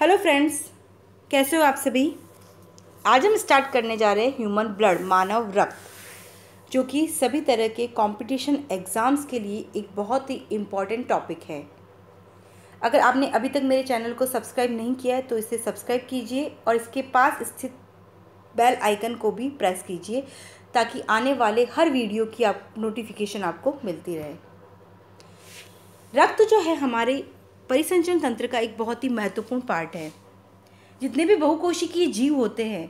hello friends कैसे हो आप सभी आज हम स्टार्ट करने जा रहे हैं ह्यूमन ब्लड मानव रक्त जो कि सभी तरह के कंपटीशन एग्ज़ाम्स के लिए एक बहुत ही इम्पॉर्टेंट टॉपिक है अगर आपने अभी तक मेरे चैनल को सब्सक्राइब नहीं किया है तो इसे सब्सक्राइब कीजिए और इसके पास स्थित बेल आइकन को भी प्रेस कीजिए ताकि आने वाले हर वीडियो की आप नोटिफिकेशन आपको मिलती रहे रक्त जो है हमारे परिसंचरण तंत्र का एक बहुत ही महत्वपूर्ण पार्ट है जितने भी बहुकोशिकीय जीव होते हैं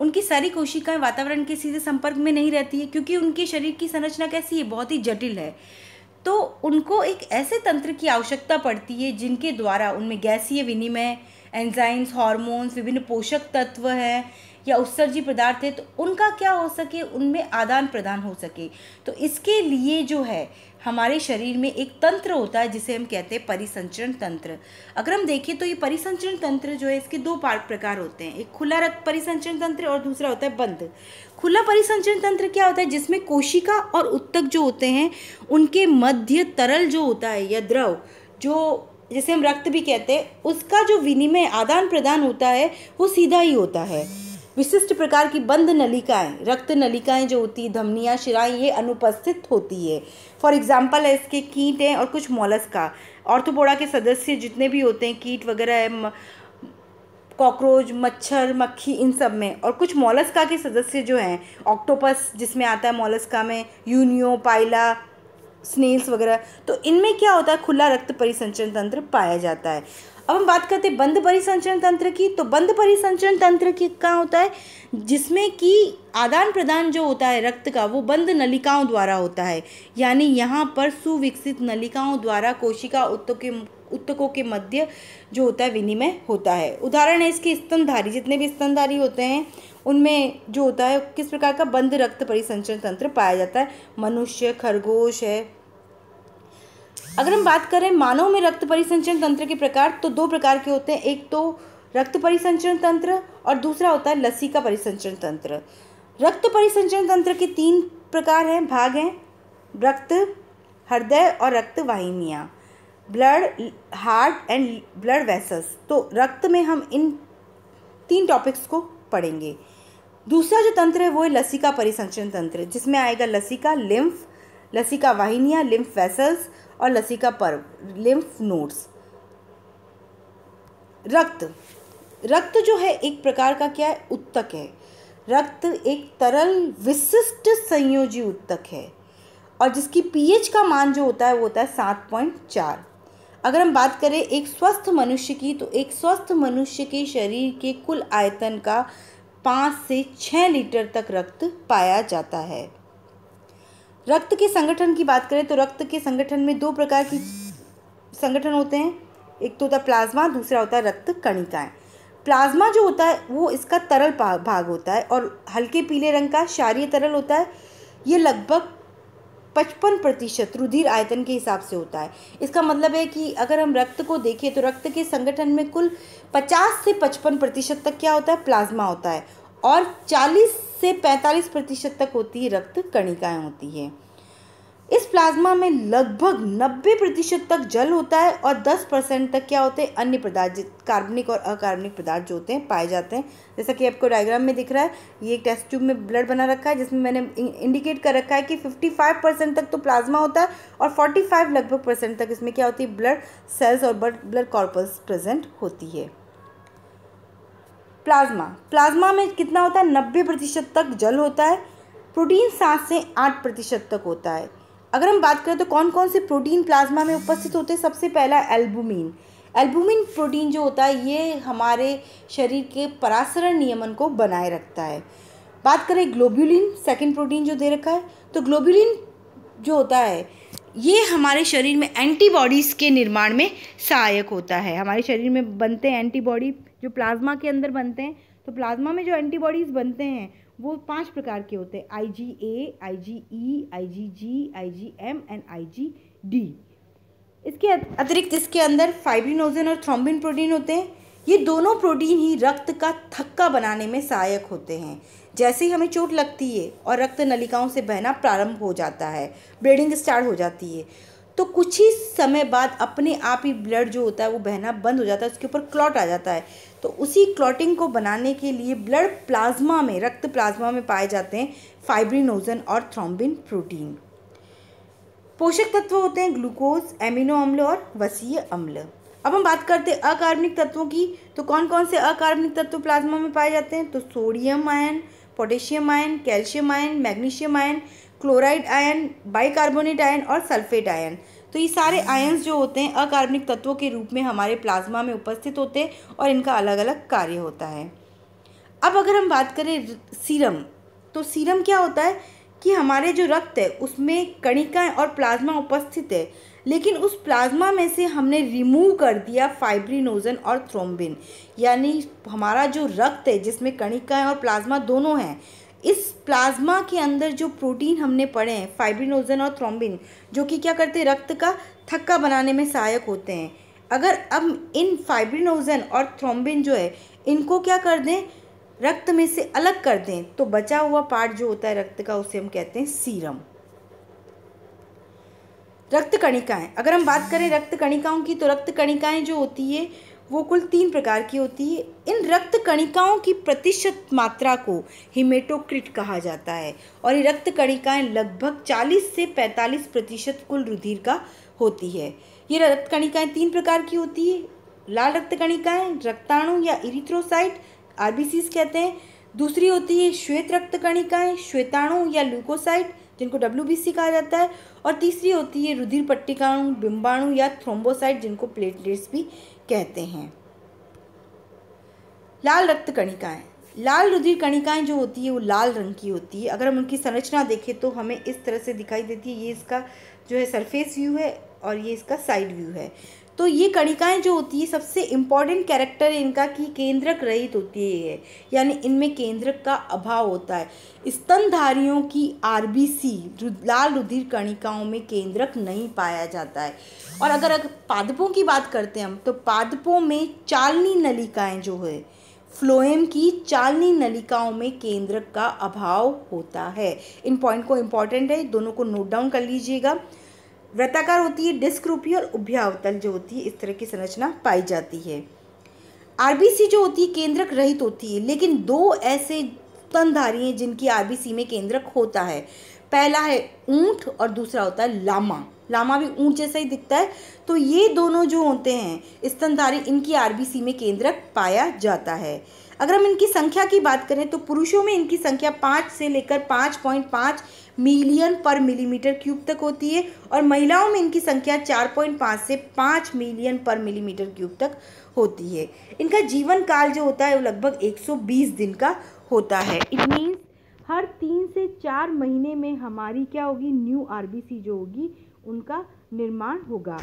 उनकी सारी कोशिकाएं वातावरण के सीधे संपर्क में नहीं रहती है क्योंकि उनके शरीर की संरचना कैसी है बहुत ही जटिल है तो उनको एक ऐसे तंत्र की आवश्यकता पड़ती है जिनके द्वारा उनमें गैसीय विनिमय एंजाइम्स हार्मोन्स विभिन्न पोषक तत्व हैं या उत्सर्जी पदार्थ है तो उनका क्या हो सके उनमें आदान प्रदान हो सके तो इसके लिए जो है हमारे शरीर में एक तंत्र होता है जिसे हम कहते हैं परिसंचरण तंत्र अगर हम देखें तो ये परिसंचरण तंत्र जो है इसके दो पार्ट प्रकार होते हैं एक खुला रक्त परिसंचरण तंत्र और दूसरा होता है बंद खुला परिसंचरण तंत्र क्या होता है जिसमें कोशिका और उत्तक जो होते हैं उनके मध्य तरल जो होता है या द्रव जो जिसे हम रक्त भी कहते हैं उसका जो विनिमय आदान प्रदान होता है वो सीधा ही होता है विशिष्ट प्रकार की बंद नलिकाएं रक्त नलिकाएं जो होती है धमनियाँ शिराएं ये अनुपस्थित होती है फॉर एग्जाम्पल है इसके कीट हैं और कुछ मोलस्का ऑर्थोपोड़ा के सदस्य जितने भी होते हैं कीट वगैरह कॉकरोच मच्छर मक्खी इन सब में और कुछ मोलस्का के सदस्य जो हैं ऑक्टोपस जिसमें आता है मोलस्का में यूनियो पाइला स्नेल्स वगैरह तो इनमें क्या होता है खुला रक्त परिसंचरण तंत्र पाया जाता है अब हम बात करते हैं बंद परिसंचरण तंत्र की तो बंद परिसंचरण तंत्र की का होता है जिसमें कि आदान प्रदान जो होता है रक्त का वो बंद नलिकाओं द्वारा होता है यानी यहाँ पर सुविकसित नलिकाओं द्वारा कोशिका उत्तों के उत्तकों के मध्य जो होता है विनिमय होता है उदाहरण है इसके स्तनधारी जितने भी स्तनधारी होते हैं उनमें जो होता है किस प्रकार का बंद रक्त परिसंचरण तंत्र पाया जाता है मनुष्य खरगोश है अगर हम बात करें मानव में रक्त परिसंचरण तंत्र के प्रकार तो दो प्रकार के होते हैं एक तो रक्त परिसंचरण तंत्र और दूसरा होता है का परिसंचरण तंत्र रक्त परिसंचरण तंत्र के तीन प्रकार हैं भाग हैं रक्त हृदय और रक्त वाहिनियाँ blood heart and blood vessels तो रक्त में हम इन तीन टॉपिक्स को पढ़ेंगे दूसरा जो तंत्र है वो है लसिका परिसंचरण तंत्र जिसमें आएगा लसिका लिम्फ लसिका वाहिनियाँ लिम्फ वेसल्स और लसिका पर्व लिम्फ नोड्स रक्त रक्त जो है एक प्रकार का क्या है उत्तक है रक्त एक तरल विशिष्ट संयोजी उत्तक है और जिसकी पीएच का मान जो होता है वो होता है सात पॉइंट चार अगर हम बात करें एक स्वस्थ मनुष्य की तो एक स्वस्थ मनुष्य के शरीर के कुल आयतन का पाँच से छः लीटर तक रक्त पाया जाता है रक्त के संगठन की बात करें तो रक्त के संगठन में दो प्रकार की संगठन होते हैं एक तो होता है प्लाज्मा दूसरा होता है रक्त कणिकाएँ प्लाज्मा जो होता है वो इसका तरल भाग होता है और हल्के पीले रंग का क्षारीय तरल होता है ये लगभग पचपन प्रतिशत रुधिर आयतन के हिसाब से होता है इसका मतलब है कि अगर हम रक्त को देखें तो रक्त के संगठन में कुल पचास से पचपन प्रतिशत तक क्या होता है प्लाज्मा होता है और चालीस से 45 प्रतिशत तक होती है रक्त कणिकाएं होती है इस प्लाज्मा में लगभग 90 प्रतिशत तक जल होता है और 10 परसेंट तक क्या होते हैं अन्य पदार्थ कार्बनिक और अकार्बनिक पदार्थ जो होते हैं पाए जाते हैं जैसा कि आपको डायग्राम में दिख रहा है ये एक टेस्ट ट्यूब में ब्लड बना रखा है जिसमें मैंने इंडिकेट कर रखा है कि 55 परसेंट तक तो प्लाज्मा होता है और 45 लगभग परसेंट तक इसमें क्या होती है ब्लड सेल्स और ब्लड कॉर्पल्स प्रेजेंट होती है प्लाज्मा प्लाज्मा में कितना होता है नब्बे प्रतिशत तक जल होता है प्रोटीन सात से आठ प्रतिशत तक होता है अगर हम बात करें तो कौन कौन से प्रोटीन प्लाज्मा में उपस्थित होते हैं सबसे पहला एल्बुमिन एल्बुमिन प्रोटीन जो होता है ये हमारे शरीर के परासरण नियमन को बनाए रखता है बात करें ग्लोब्यूलिन सेकेंड प्रोटीन जो दे रखा है तो ग्लोब्यूलिन जो होता है ये हमारे शरीर में एंटीबॉडीज़ के निर्माण में सहायक होता है हमारे शरीर में बनते हैं एंटीबॉडी जो प्लाज्मा के अंदर बनते हैं तो प्लाज्मा में जो एंटीबॉडीज़ बनते हैं वो पांच प्रकार के होते हैं I G A I G E I G G I G M and I G D इसके अतिरिक्त इसके अंदर फाइब्रिनोजन और थ्रोम्बिन प्रोटीन होते हैं ये दोनों प्रोटीन ही रक्त का थक्का बनाने में सहायक होते हैं जैसे ही हमें चोट लगती है और रक्त नलिकाओं से बहना प्रारंभ हो जाता है ब्लीडिंग स्टार्ट हो जाती है तो कुछ ही समय बाद अपने आप ही ब्लड जो होता है वो बहना बंद हो जाता है उसके ऊपर क्लॉट आ जाता है तो उसी क्लॉटिंग को बनाने के लिए ब्लड प्लाज्मा में रक्त प्लाज्मा में पाए जाते हैं फाइब्रिनोजन और थ्रोम्बिन प्रोटीन पोषक तत्व होते हैं ग्लूकोज एमिनो अम्ल और वसीय अम्ल अब हम बात करते हैं अकार्बनिक तत्वों की तो कौन कौन से अकार्बनिक तत्व प्लाज्मा में पाए जाते हैं तो sodium ion potassium ion calcium ion magnesium ion chloride ion bicarbonate ion और सल्फेट आयन तो ये सारे आयन्स जो होते हैं अकार्बनिक तत्वों के रूप में हमारे प्लाज्मा में उपस्थित होते हैं और इनका अलग अलग कार्य होता है अब अगर हम बात करें सीरम तो सीरम क्या होता है कि हमारे जो रक्त है उसमें कणिकाएं और प्लाज्मा उपस्थित है लेकिन उस प्लाज्मा में से हमने रिमूव कर दिया फाइब्रिनोजन और थ्रोम्बिन यानी हमारा जो रक्त है जिसमें कणिकाएं और प्लाज्मा दोनों हैं इस प्लाज्मा के अंदर जो प्रोटीन हमने पढ़े हैं फाइब्रिनोजन और थ्रोम्बिन जो कि क्या करते हैं रक्त का थक्का बनाने में सहायक होते हैं अगर अब इन फाइब्रिनोजन और थ्रोम्बिन जो है इनको क्या कर दें रक्त में से अलग कर दें तो बचा हुआ पार्ट जो होता है रक्त का उसे हम कहते हैं सीरम रक्त कणिकाएं अगर हम बात करें रक्त कणिकाओं की तो रक्त कणिकाएं जो होती है वो कुल तीन प्रकार की होती है इन रक्त कणिकाओं की प्रतिशत मात्रा को हिमेटोक्रिट कहा जाता है और ये रक्त कणिकाएँ लगभग 40 से 45 प्रतिशत कुल रुधिर का होती है ये रक्त कणिकाएँ तीन प्रकार की होती है लाल रक्त कणिकाएँ रक्ताणु या इरिथ्रोसाइट आर कहते हैं दूसरी होती है श्वेत रक्त कणिकाएँ श्वेताणु या ल्यूकोसाइट जिनको डब्ल्यू कहा जाता है और तीसरी होती है रुधिर पट्टिकाणु बिंबाणु या थ्रोम्बोसाइट जिनको प्लेटलेट्स भी कहते हैं लाल रक्त कणिकाएँ लाल रुधिर कणिकाएं जो होती है वो लाल रंग की होती है अगर हम उनकी संरचना देखें तो हमें इस तरह से दिखाई देती है ये इसका जो है सरफेस व्यू है और ये इसका साइड व्यू है तो ये कणिकाएं जो होती है सबसे इम्पॉर्टेंट कैरेक्टर इनका कि केंद्रक रहित होती है यानी इनमें केंद्रक का अभाव होता है स्तनधारियों की आरबीसी लाल रुधिर कणिकाओं में केंद्रक नहीं पाया जाता है और अगर अगर पादपों की बात करते हैं हम तो पादपों में चालनी नलिकाएं जो है फ्लोएम की चालनी नलिकाओं में केंद्र का अभाव होता है इन पॉइंट को इम्पॉर्टेंट है दोनों को नोट डाउन कर लीजिएगा व्रताकार होती है डिस्क रूपी और उभ्यावतल जो होती है इस तरह की संरचना पाई जाती है आरबीसी जो होती है केंद्रक रहित होती है लेकिन दो ऐसे स्तनधारी हैं जिनकी आरबीसी में केंद्रक होता है पहला है ऊँट और दूसरा होता है लामा लामा भी ऊँट जैसा ही दिखता है तो ये दोनों जो होते हैं स्तनधारी इनकी आरबीसी में केंद्रक पाया जाता है अगर हम इनकी संख्या की बात करें तो पुरुषों में इनकी संख्या पाँच से लेकर पाँच पॉइंट पाँच मिलियन पर मिलीमीटर क्यूब तक होती है और महिलाओं में इनकी संख्या चार पॉइंट पाँच से पाँच मिलियन पर मिलीमीटर क्यूब तक होती है इनका जीवन काल जो होता है वो लगभग बीस दिन का होता है इट मीन्स हर तीन से चार महीने में हमारी क्या होगी न्यू आरबीसी जो होगी उनका निर्माण होगा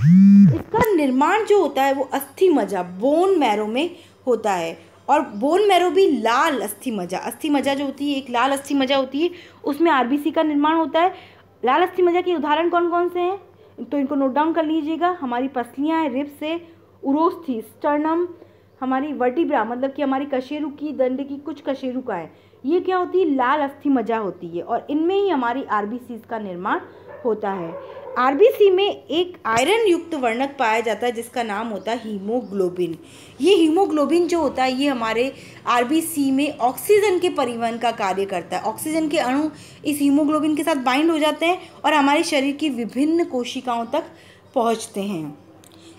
इसका निर्माण जो होता है वो अस्थि मजा बोन मैरो में होता है और बोन मैरो भी लाल अस्थि मजा अस्थि मजा जो होती है एक लाल अस्थि मजा होती है उसमें आरबीसी का निर्माण होता है लाल अस्थि मजा के उदाहरण कौन कौन से हैं तो इनको नोट डाउन कर लीजिएगा हमारी पसलियाँ हैं रिप्स है उरोस्थी स्टर्नम हमारी वर्टिब्रा मतलब कि हमारी कशेरु की दंड की कुछ कशेरु का है ये क्या होती है लाल अस्थि मजा होती है और इनमें ही हमारी आर का निर्माण होता है आर में एक आयरन युक्त वर्णक पाया जाता है जिसका नाम होता है हीमोग्लोबिन ये हीमोग्लोबिन जो होता है ये हमारे आर में ऑक्सीजन के परिवहन का कार्य करता है ऑक्सीजन के अणु इस हीमोग्लोबिन के साथ बाइंड हो जाते हैं और हमारे शरीर की विभिन्न कोशिकाओं तक पहुँचते हैं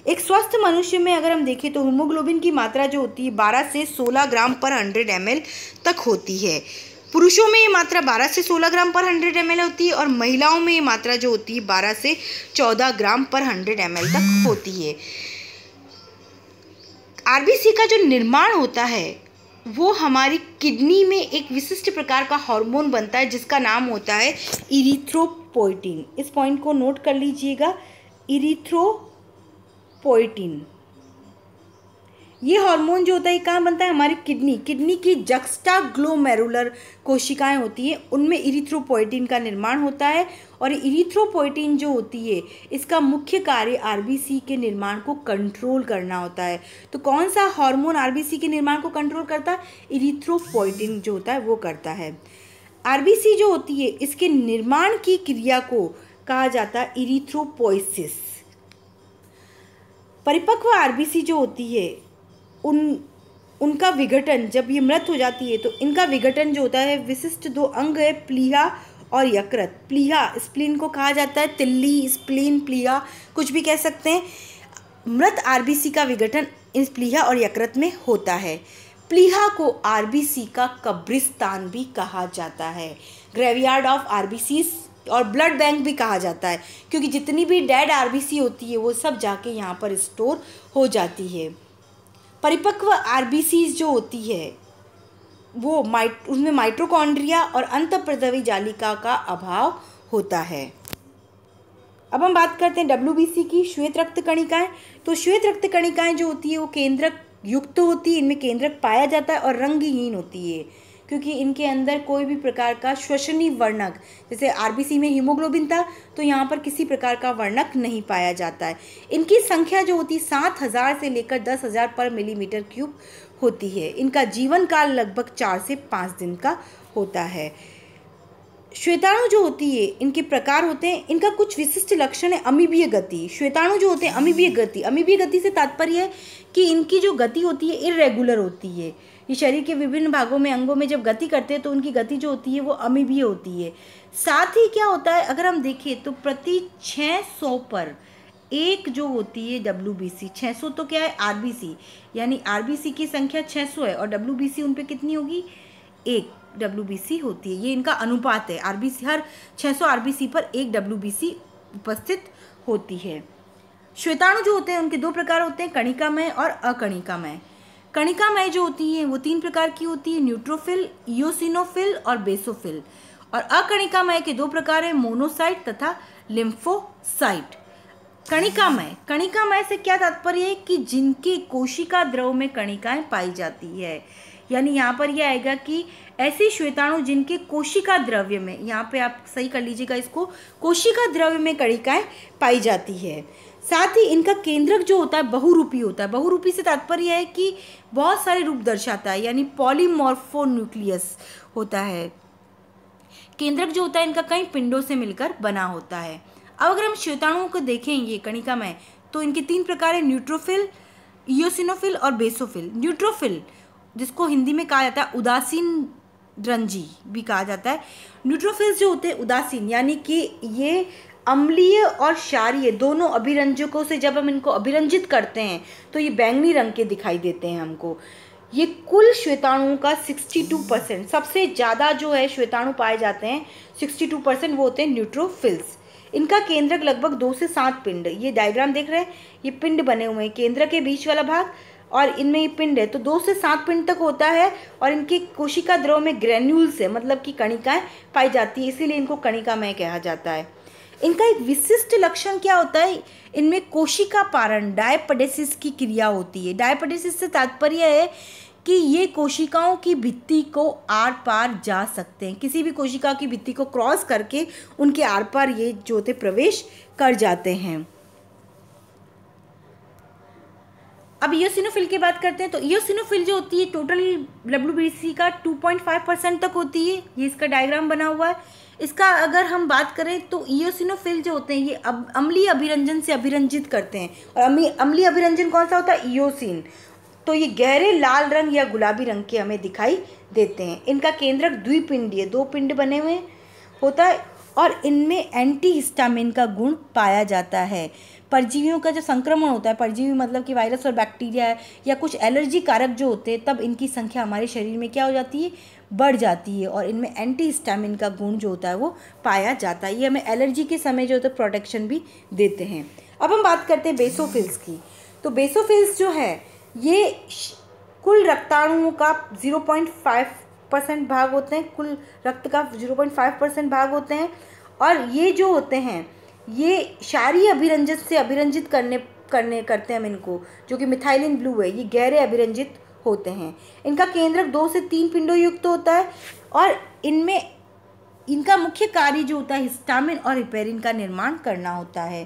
एक स्वस्थ मनुष्य में अगर हम देखें तो होमोग्लोबिन की मात्रा जो होती है बारह से सोलह ग्राम पर हंड्रेड एम तक होती है पुरुषों में ये मात्रा 12 से 16 ग्राम पर 100 एम होती है और महिलाओं में ये मात्रा जो होती है 12 से 14 ग्राम पर 100 एम तक होती है आरबीसी का जो निर्माण होता है वो हमारी किडनी में एक विशिष्ट प्रकार का हार्मोन बनता है जिसका नाम होता है इरिथ्रोपोइटिन इस पॉइंट को नोट कर लीजिएगा इरिथ्रो पोइटिन ये हार्मोन जो होता है कहाँ बनता है हमारी किडनी किडनी की जक्स्टा ग्लोमेरुलर कोशिकाएं होती हैं उनमें इरिथ्रोपोइटिन का निर्माण होता है और इरिथ्रोपोइटिन जो होती है इसका मुख्य कार्य आरबीसी के निर्माण को कंट्रोल करना होता है तो कौन सा हार्मोन आरबीसी के निर्माण को कंट्रोल करता है इरिथ्रोपोइटिन जो होता है वो करता है आर जो होती है इसके निर्माण की क्रिया को कहा जाता है इरिथ्रोपोइसिस परिपक्व आरबीसी जो होती है उन उनका विघटन जब ये मृत हो जाती है तो इनका विघटन जो होता है विशिष्ट दो अंग है प्लीहा और यकृत प्लीहा स्प्लीन को कहा जाता है तिल्ली स्प्लीन प्लीहा कुछ भी कह सकते हैं मृत आरबीसी का विघटन इस प्लीहा और यकृत में होता है प्लीहा को आरबीसी का कब्रिस्तान भी कहा जाता है ग्रेवयार्ड ऑफ आरबीसीज और ब्लड बैंक भी कहा जाता है क्योंकि जितनी भी डेड आरबीसी होती है वो सब जाके यहाँ पर स्टोर हो जाती है परिपक्व आरबीसी जो होती है वो माइट उसमें माइट्रोकॉन्ड्रिया और अंतप्रदवी जालिका का अभाव होता है अब हम बात करते हैं डब्ल्यू की श्वेत रक्त कणिकाएँ तो श्वेत रक्त कणिकाएँ जो होती है वो केंद्रक युक्त होती है इनमें केंद्रक पाया जाता है और रंगहीन होती है क्योंकि इनके अंदर कोई भी प्रकार का श्वसनी वर्णक जैसे आरबीसी में हीमोग्लोबिन था तो यहाँ पर किसी प्रकार का वर्णक नहीं पाया जाता है इनकी संख्या जो होती है सात हज़ार से लेकर दस हज़ार पर मिलीमीटर क्यूब होती है इनका जीवन काल लगभग चार से पाँच दिन का होता है श्वेताणु जो होती है इनके प्रकार होते हैं इनका कुछ विशिष्ट लक्षण है अमीबीय गति श्वेताणु जो होते हैं अमीबीय गति अमीबीय गति से तात्पर्य है कि इनकी जो गति होती है इरेगुलर होती है ये शरीर के विभिन्न भागों में अंगों में जब गति करते हैं तो उनकी गति जो होती है वो अमीबीय होती है साथ ही क्या होता है अगर हम देखें तो प्रति छः सौ पर एक जो होती है डब्ल्यू बी सी छः सौ तो क्या है आर बी सी यानी आर बी सी की संख्या छः सौ है और डब्ल्यू बी सी उन पर कितनी होगी एक डब्ल्यू बी सी होती है ये इनका अनुपात है आर बी सी हर छः सौ आर बी सी पर एक डब्ल्यू बी सी उपस्थित होती है श्वेताणु जो होते हैं उनके दो प्रकार होते हैं कणिकामय और अकणिकामय कणिका मय जो होती है वो तीन प्रकार की होती है न्यूट्रोफिल ईओसिनोफिल और बेसोफिल और अकणिका मय के दो प्रकार हैं मोनोसाइट तथा लिम्फोसाइट कणिकामय कणिकामय से क्या तात्पर्य है कि जिनके कोशिका द्रव में कणिकाएं पाई जाती है यानी यहाँ पर यह आएगा कि ऐसे श्वेताणु जिनके कोशिका द्रव्य में यहाँ पे आप सही कर लीजिएगा इसको कोशिका द्रव्य में कणिकाएँ पाई जाती है साथ ही इनका केंद्रक जो होता है बहुरूपी होता है बहुरूपी से तात्पर्य है कि बहुत सारे रूप दर्शाता है यानी पॉलीमॉर्फो न्यूक्लियस होता है केंद्रक जो होता है इनका कई पिंडों से मिलकर बना होता है अब अगर हम श्वेताणुओं को देखें ये कणिका में तो इनके तीन प्रकार है न्यूट्रोफिल इयोसिनोफिल और बेसोफिल न्यूट्रोफिल जिसको हिंदी में कहा जाता है उदासीन ड्रंजी भी कहा जाता है न्यूट्रोफिल्स जो होते हैं उदासीन यानी कि ये अम्लीय और क्षारीय दोनों अभिरंजकों से जब हम इनको अभिरंजित करते हैं तो ये बैंगनी रंग के दिखाई देते हैं हमको ये कुल श्वेताणुओं का 62 परसेंट सबसे ज़्यादा जो है श्वेताणु पाए जाते हैं 62 परसेंट वो होते हैं न्यूट्रोफिल्स इनका केंद्रक लगभग दो से सात पिंड ये डायग्राम देख रहे हैं ये पिंड बने हुए हैं केंद्र के बीच वाला भाग और इनमें ये पिंड है तो दो से सात पिंड तक होता है और इनकी कोशिका द्रव में ग्रेन्यूल्स है मतलब कि कणिकाएं पाई जाती है इसीलिए इनको कणिकामय कहा जाता है इनका एक विशिष्ट लक्षण क्या होता है इनमें कोशिका पारण डायपडेसिस की क्रिया होती है डायपडेसिस से तात्पर्य है कि ये कोशिकाओं की भित्ति को आर पार जा सकते हैं किसी भी कोशिका की भित्ति को क्रॉस करके उनके आर पार ये जो होते प्रवेश कर जाते हैं अब ईओसिनोफिल की बात करते हैं तो ईओसिनोफिल जो होती है टोटल डब्ल्यू का 2.5 परसेंट तक होती है ये इसका डायग्राम बना हुआ है इसका अगर हम बात करें तो ईओसिनोफिल जो होते हैं ये अब अमली अभिरंजन से अभिरंजित करते हैं और अमली अभिरंजन कौन सा होता है ईयोसिन तो ये गहरे लाल रंग या गुलाबी रंग के हमें दिखाई देते हैं इनका केंद्रक द्विपिंडीय दो पिंड बने हुए होता है और इनमें एंटी हिस्टामिन का गुण पाया जाता है परजीवियों का जो संक्रमण होता है परजीवी मतलब कि वायरस और बैक्टीरिया है या कुछ एलर्जी कारक जो होते हैं तब इनकी संख्या हमारे शरीर में क्या हो जाती है बढ़ जाती है और इनमें एंटी हिस्टामिन का गुण जो होता है वो पाया जाता है ये हमें एलर्जी के समय जो होता है प्रोटेक्शन भी देते हैं अब हम बात करते हैं बेसोफिल्स की तो बेसोफिल्स जो है ये कुल रक्ताणुओं का ज़ीरो पॉइंट फाइव परसेंट भाग होते हैं कुल रक्त का ज़ीरो पॉइंट फाइव परसेंट भाग होते हैं और ये जो होते हैं ये शारी अभिरंजित से अभिरंजित करने करने करते हैं हम इनको जो कि मिथाइलिन ब्लू है ये गहरे अभिरंजित होते हैं इनका केंद्रक दो से तीन पिंडों युक्त होता है और इनमें इनका मुख्य कार्य जो होता है हिस्टामिन और रिपेरिन का निर्माण करना होता है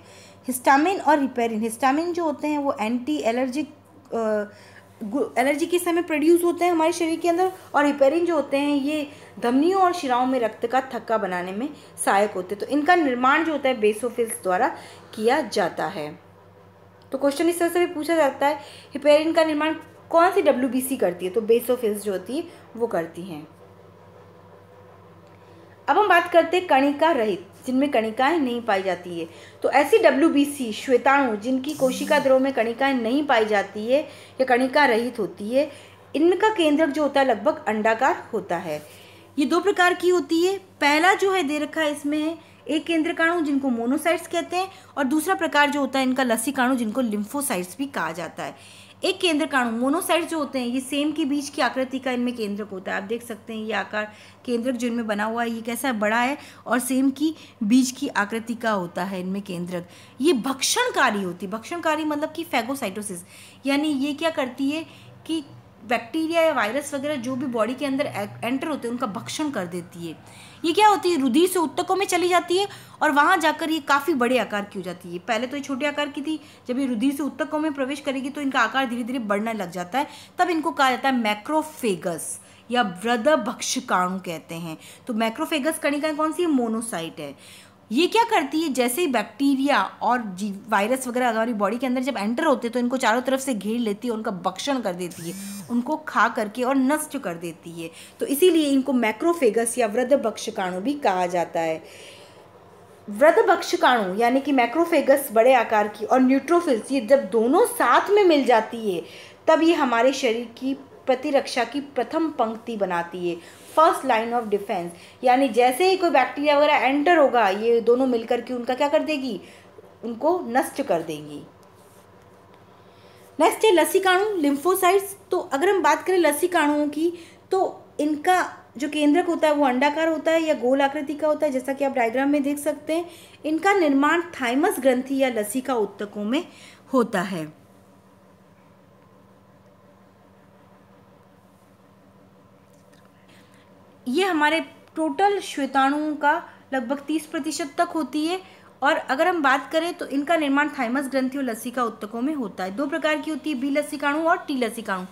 हिस्टामिन और रिपेरिन हिस्टामिन जो होते हैं वो एंटी एलर्जिक एनर्जी किस समय प्रोड्यूस होते हैं हमारे शरीर के अंदर और हिपेरिन जो होते हैं ये धमनियों और शिराओं में रक्त का थक्का बनाने में सहायक होते हैं तो इनका निर्माण जो होता है बेसोफिल्स द्वारा किया जाता है तो क्वेश्चन इस तरह से भी पूछा जाता है हिपेरिन का निर्माण कौन सी डब्ल्यू करती है तो बेसोफिल्स जो होती है वो करती हैं अब हम बात करते हैं कणिका रहित जिनमें कणिकाएं नहीं पाई जाती है तो ऐसी डब्ल्यू बी सी श्वेताणु जिनकी कोशिका द्रव में कणिकाएं नहीं पाई जाती है या कणिका रहित होती है इनका केंद्रक जो होता है लगभग अंडाकार होता है ये दो प्रकार की होती है पहला जो है दे रखा है इसमें है एक केंद्रकाणु जिनको मोनोसाइट्स कहते हैं और दूसरा प्रकार जो होता है इनका लसीकाणु जिनको लिम्फोसाइट्स भी कहा जाता है एक केंद्र काणु मोनोसाइट जो होते हैं ये सेम के बीज की आकृति का इनमें केंद्रक होता है आप देख सकते हैं ये आकार केंद्रक जो इनमें बना हुआ है ये कैसा है बड़ा है और सेम की बीज की आकृति का होता है इनमें केंद्रक ये भक्षणकारी होती है भक्षणकारी मतलब कि फैगोसाइटोसिस यानी ये क्या करती है कि बैक्टीरिया या वायरस वगैरह जो भी बॉडी के अंदर एंटर होते हैं उनका भक्षण कर देती है ये क्या होती है रुधिर से उत्तकों में चली जाती है और वहाँ जाकर ये काफ़ी बड़े आकार की हो जाती है पहले तो ये छोटे आकार की थी जब ये रुधिर से उत्तकों में प्रवेश करेगी तो इनका आकार धीरे धीरे बढ़ने लग जाता है तब इनको कहा जाता है मैक्रोफेगस या भक्षकाणु कहते हैं तो मैक्रोफेगस कणिकाएं कौन सी मोनोसाइट है ये क्या करती है जैसे ही बैक्टीरिया और वायरस वगैरह हमारी बॉडी के अंदर जब एंटर होते हैं तो इनको चारों तरफ से घेर लेती है उनका भक्षण कर देती है उनको खा करके और नष्ट कर देती है तो इसीलिए इनको मैक्रोफेगस या वृद्ध भक्षकाणु भी कहा जाता है वृद्ध भक्षकाणु यानी कि मैक्रोफेगस बड़े आकार की और न्यूट्रोफिल्स ये जब दोनों साथ में मिल जाती है तब ये हमारे शरीर की प्रतिरक्षा की प्रथम पंक्ति बनाती है फर्स्ट लाइन ऑफ डिफेंस यानी जैसे ही कोई बैक्टीरिया वगैरह एंटर होगा ये दोनों मिलकर के उनका क्या कर देगी उनको नष्ट कर देंगी नेक्स्ट है लसीकाणु लिम्फोसाइट्स तो अगर हम बात करें लसीकाणुओं की तो इनका जो केंद्रक होता है वो अंडाकार होता है या गोल आकृति का होता है जैसा कि आप डायग्राम में देख सकते हैं इनका निर्माण थाइमस ग्रंथि या लसिका उत्तकों में होता है ये हमारे टोटल श्वेताणुओं का लगभग तीस प्रतिशत तक होती है और अगर हम बात करें तो इनका निर्माण थाइमस ग्रंथि और लसिका उत्तकों में होता है दो प्रकार की होती है बी लसिकाणु और टी लसिकाणु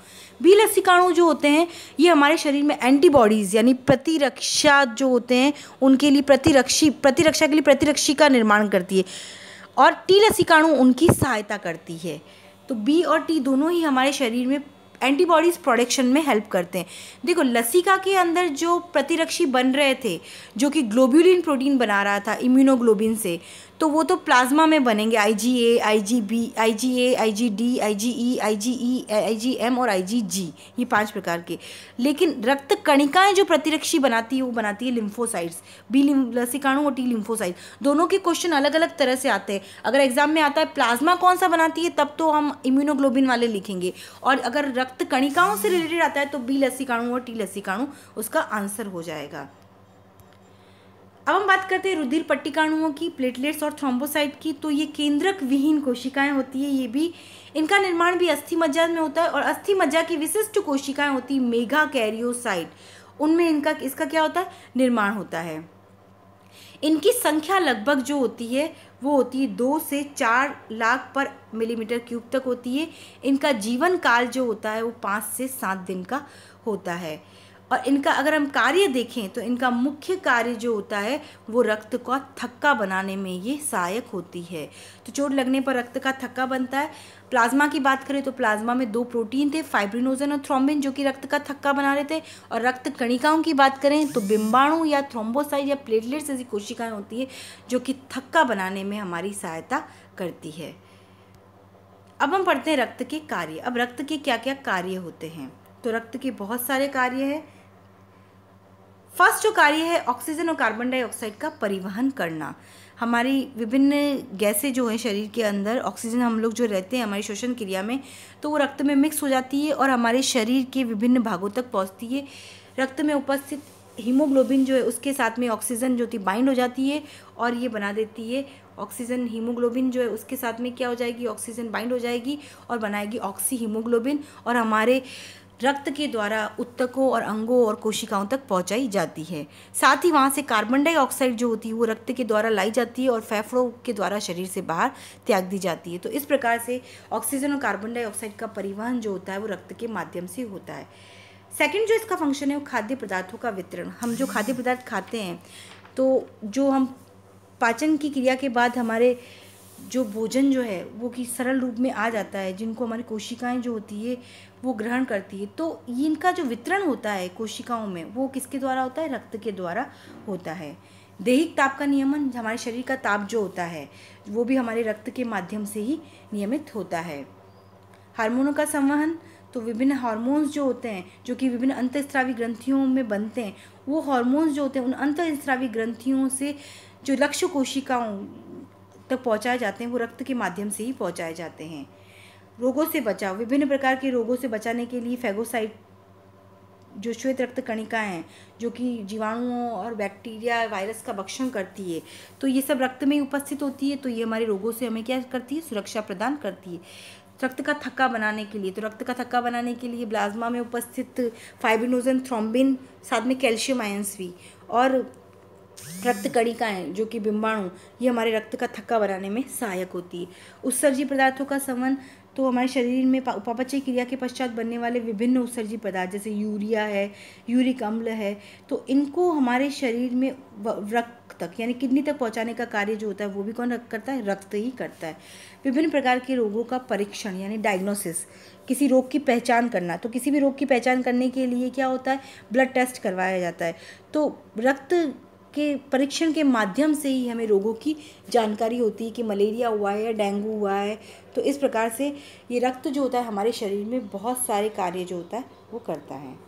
बी लसिकाणु जो होते हैं ये हमारे शरीर में एंटीबॉडीज़ यानी प्रतिरक्षा जो होते हैं उनके लिए प्रतिरक्षी प्रतिरक्षा के लिए प्रतिरक्षी का निर्माण करती है और टी लसिकाणु उनकी सहायता करती है तो बी और टी दोनों ही हमारे शरीर में एंटीबॉडीज़ प्रोडक्शन में हेल्प करते हैं देखो लसिका के अंदर जो प्रतिरक्षी बन रहे थे जो कि ग्लोब्यूलिन प्रोटीन बना रहा था इम्यूनोग्लोबिन से तो वो तो प्लाज्मा में बनेंगे I G A I G B I G A I G D I G E I G E I G M और आई जी जी ये पांच प्रकार के लेकिन रक्त कणिकाएं जो प्रतिरक्षी बनाती है वो बनाती है लिम्फोसाइड्स बी लसिकाणु और टी लिम्फोसाइड्स दोनों के क्वेश्चन अलग अलग तरह से आते हैं अगर एग्जाम में आता है प्लाज्मा कौन सा बनाती है तब तो हम इम्यूनोग्लोबिन वाले लिखेंगे और अगर रक्त कणिकाओं से रिलेटेड आता है तो बी लसिकाणु और टी लसिकाणु उसका आंसर हो जाएगा अब हम बात करते हैं रुधिर पट्टिकाणुओं की प्लेटलेट्स और थ्रोम्बोसाइट की तो ये केंद्रक विहीन कोशिकाएं होती है ये भी इनका निर्माण भी अस्थि मज्जा में होता है और अस्थि मज्जा की विशिष्ट कोशिकाएं होती है मेगा कैरियोसाइट उनमें इनका इसका क्या होता है निर्माण होता है इनकी संख्या लगभग जो होती है वो होती है दो से चार लाख पर मिलीमीटर क्यूब तक होती है इनका जीवन काल जो होता है वो पाँच से सात दिन का होता है और इनका अगर हम कार्य देखें तो इनका मुख्य कार्य जो होता है वो रक्त का थक्का बनाने में ये सहायक होती है तो चोट लगने पर रक्त का थक्का बनता है प्लाज्मा की बात करें तो प्लाज्मा में दो प्रोटीन थे फाइब्रिनोजन और थ्रोम्बिन जो कि रक्त का थक्का बना रहे थे और रक्त कणिकाओं की बात करें तो बिम्बाणु या थ्रोम्बोसाइड या प्लेटलेट्स ऐसी कोशिकाएँ होती है जो कि थक्का बनाने में हमारी सहायता करती है अब हम पढ़ते हैं रक्त के कार्य अब रक्त के क्या क्या कार्य होते हैं तो रक्त के बहुत सारे कार्य हैं फर्स्ट जो कार्य है ऑक्सीजन और कार्बन डाइऑक्साइड का परिवहन करना हमारी विभिन्न गैसें जो हैं शरीर के अंदर ऑक्सीजन हम लोग जो रहते हैं हमारी श्वसन क्रिया में तो वो रक्त में मिक्स हो जाती है और हमारे शरीर के विभिन्न भागों तक पहुंचती है रक्त में उपस्थित हीमोग्लोबिन जो है उसके साथ में ऑक्सीजन जो थी बाइंड हो जाती है और ये बना देती है ऑक्सीजन हीमोग्लोबिन जो है उसके साथ में क्या हो जाएगी ऑक्सीजन बाइंड हो जाएगी और बनाएगी ऑक्सी हीमोग्लोबिन और हमारे रक्त के द्वारा उत्तकों और अंगों और कोशिकाओं तक पहुंचाई जाती है साथ ही वहाँ से कार्बन डाइऑक्साइड जो होती है वो रक्त के द्वारा लाई जाती है और फेफड़ों के द्वारा शरीर से बाहर त्याग दी जाती है तो इस प्रकार से ऑक्सीजन और कार्बन डाइऑक्साइड का परिवहन जो होता है वो रक्त के माध्यम से होता है सेकेंड जो इसका फंक्शन है वो खाद्य पदार्थों का वितरण हम जो खाद्य पदार्थ खाते हैं तो जो हम पाचन की क्रिया के बाद हमारे जो भोजन जो है वो कि सरल रूप में आ जाता है जिनको हमारी कोशिकाएं जो होती है वो ग्रहण करती है तो इनका जो वितरण होता है कोशिकाओं में वो किसके द्वारा होता है रक्त के द्वारा होता है दैहिक ताप का नियमन हमारे शरीर का ताप जो होता है वो भी हमारे रक्त के माध्यम से ही नियमित होता है हार्मोनों का संवहन तो विभिन्न हार्मोन्स जो होते हैं जो कि विभिन्न अंतस्त्रावी ग्रंथियों में बनते हैं वो हार्मोन्स जो होते हैं उन अंतस्त्रावी ग्रंथियों से जो लक्ष्य कोशिकाओं तक पहुँचाए जाते हैं वो रक्त के माध्यम से ही पहुँचाए जाते हैं रोगों से बचाव विभिन्न प्रकार के रोगों से बचाने के लिए फेगोसाइट जो श्वेत रक्त कणिका हैं जो कि जीवाणुओं और बैक्टीरिया वायरस का भक्षण करती है तो ये सब रक्त में उपस्थित होती है तो ये हमारे रोगों से हमें क्या करती है सुरक्षा प्रदान करती है रक्त का थक्का बनाने के लिए तो रक्त का थक्का बनाने के लिए प्लाज्मा में उपस्थित फाइब्रिनोजन थ्रोम्बिन साथ में कैल्शियम आयंस भी और रक्त कणिकाएं जो कि बिम्बाणु ये हमारे रक्त का थक्का बनाने में सहायक होती है उत्सर्जी पदार्थों का संबंध तो हमारे शरीर में उपापचय क्रिया के पश्चात बनने वाले विभिन्न उत्सर्जी पदार्थ जैसे यूरिया है यूरिक अम्ल है तो इनको हमारे शरीर में रक्त तक यानी किडनी तक पहुंचाने का कार्य जो होता है वो भी कौन करता है रक्त ही करता है विभिन्न प्रकार के रोगों का परीक्षण यानी डायग्नोसिस किसी रोग की पहचान करना तो किसी भी रोग की पहचान करने के लिए क्या होता है ब्लड टेस्ट करवाया जाता है तो रक्त के परीक्षण के माध्यम से ही हमें रोगों की जानकारी होती है कि मलेरिया हुआ है या डेंगू हुआ है तो इस प्रकार से ये रक्त जो होता है हमारे शरीर में बहुत सारे कार्य जो होता है वो करता है